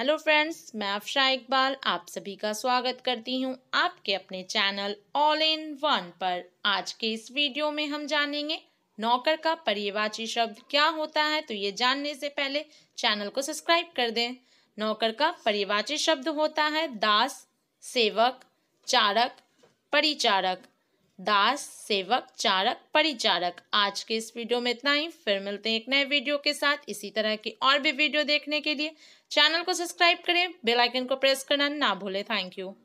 hello friends मैं अफशा इकबाल आप सभी का स्वागत करती हूं आपके अपने चैनल ऑल इन वन पर आज के इस वीडियो में हम जानेंगे नौकर का पर्यवाची शब्द क्या होता है तो ये जानने से पहले चैनल को सब्सक्राइब कर दें नौकर का पर्यवाची शब्द होता है दास सेवक चारक परिचारक दास सेवक चारक परिचारक आज के इस वीडियो में इतना ही फिर मिलते हैं एक नए वीडियो के साथ इसी तरह की और भी वीडियो देखने के लिए चैनल को सब्सक्राइब करें बेल आइकन को प्रेस करना ना भूलें थैंक यू